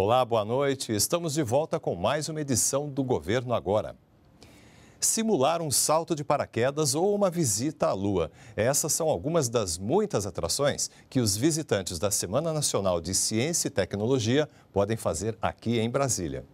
Olá, boa noite. Estamos de volta com mais uma edição do Governo Agora. Simular um salto de paraquedas ou uma visita à Lua. Essas são algumas das muitas atrações que os visitantes da Semana Nacional de Ciência e Tecnologia podem fazer aqui em Brasília.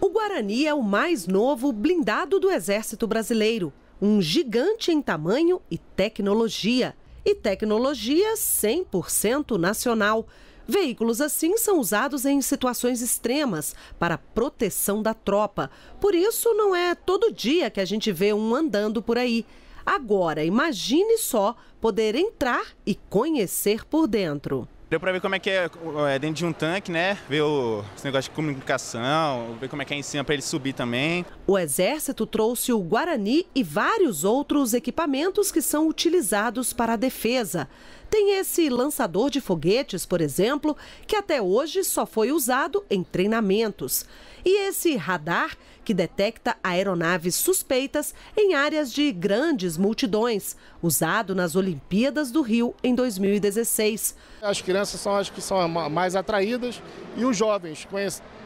O Guarani é o mais novo blindado do Exército Brasileiro. Um gigante em tamanho e tecnologia. E tecnologia 100% nacional. Veículos assim são usados em situações extremas para proteção da tropa. Por isso, não é todo dia que a gente vê um andando por aí. Agora, imagine só poder entrar e conhecer por dentro. Deu para ver como é que é, é, dentro de um tanque, né? Ver os esse negócio de comunicação, ver como é que é em cima para ele subir também. O exército trouxe o Guarani e vários outros equipamentos que são utilizados para a defesa. Tem esse lançador de foguetes, por exemplo, que até hoje só foi usado em treinamentos. E esse radar, que detecta aeronaves suspeitas em áreas de grandes multidões, usado nas Olimpíadas do Rio em 2016. As crianças são as que são mais atraídas e os jovens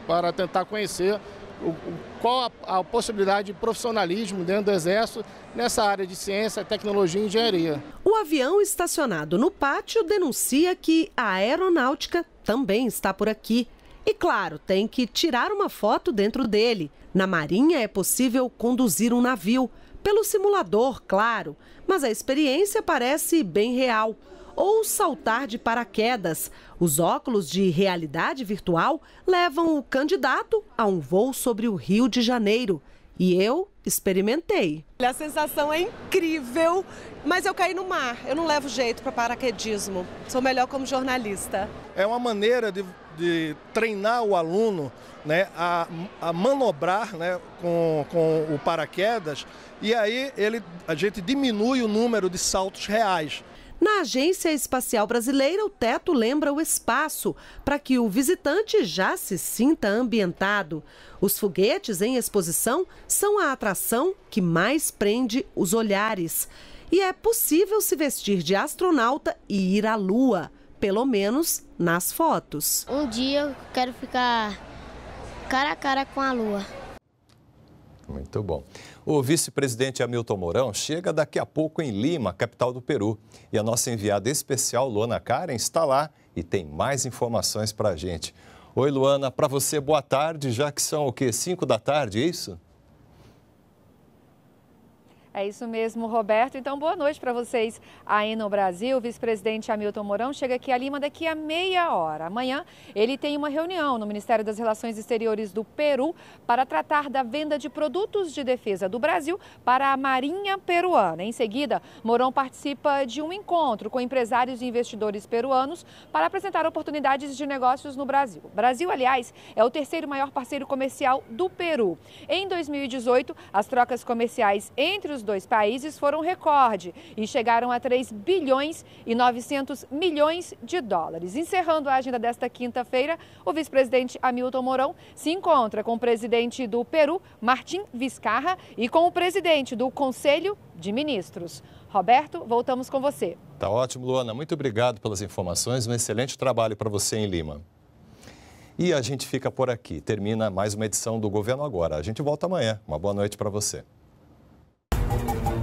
para tentar conhecer qual a, a possibilidade de profissionalismo dentro do Exército nessa área de ciência, tecnologia e engenharia. O avião estacionado no pátio denuncia que a aeronáutica também está por aqui. E claro, tem que tirar uma foto dentro dele. Na Marinha é possível conduzir um navio, pelo simulador, claro, mas a experiência parece bem real. Ou saltar de paraquedas. Os óculos de realidade virtual levam o candidato a um voo sobre o Rio de Janeiro. E eu experimentei. A sensação é incrível, mas eu caí no mar. Eu não levo jeito para paraquedismo. Sou melhor como jornalista. É uma maneira de, de treinar o aluno né, a, a manobrar né, com, com o paraquedas e aí ele, a gente diminui o número de saltos reais. Na Agência Espacial Brasileira, o teto lembra o espaço, para que o visitante já se sinta ambientado. Os foguetes em exposição são a atração que mais prende os olhares. E é possível se vestir de astronauta e ir à Lua, pelo menos nas fotos. Um dia eu quero ficar cara a cara com a Lua. Muito bom. O vice-presidente Hamilton Mourão chega daqui a pouco em Lima, capital do Peru. E a nossa enviada especial, Luana Karen, está lá e tem mais informações para a gente. Oi, Luana, para você, boa tarde, já que são o quê? 5 da tarde, é isso? É isso mesmo, Roberto. Então, boa noite para vocês aí no Brasil. O vice-presidente Hamilton Mourão chega aqui a Lima daqui a meia hora. Amanhã ele tem uma reunião no Ministério das Relações Exteriores do Peru para tratar da venda de produtos de defesa do Brasil para a Marinha Peruana. Em seguida, Mourão participa de um encontro com empresários e investidores peruanos para apresentar oportunidades de negócios no Brasil. O Brasil, aliás, é o terceiro maior parceiro comercial do Peru. Em 2018, as trocas comerciais entre os dos dois países foram recorde e chegaram a 3 bilhões e 900 milhões de dólares. Encerrando a agenda desta quinta-feira, o vice-presidente Hamilton Mourão se encontra com o presidente do Peru, Martim Vizcarra, e com o presidente do Conselho de Ministros. Roberto, voltamos com você. Tá ótimo, Luana. Muito obrigado pelas informações. Um excelente trabalho para você em Lima. E a gente fica por aqui. Termina mais uma edição do Governo Agora. A gente volta amanhã. Uma boa noite para você. Thank you.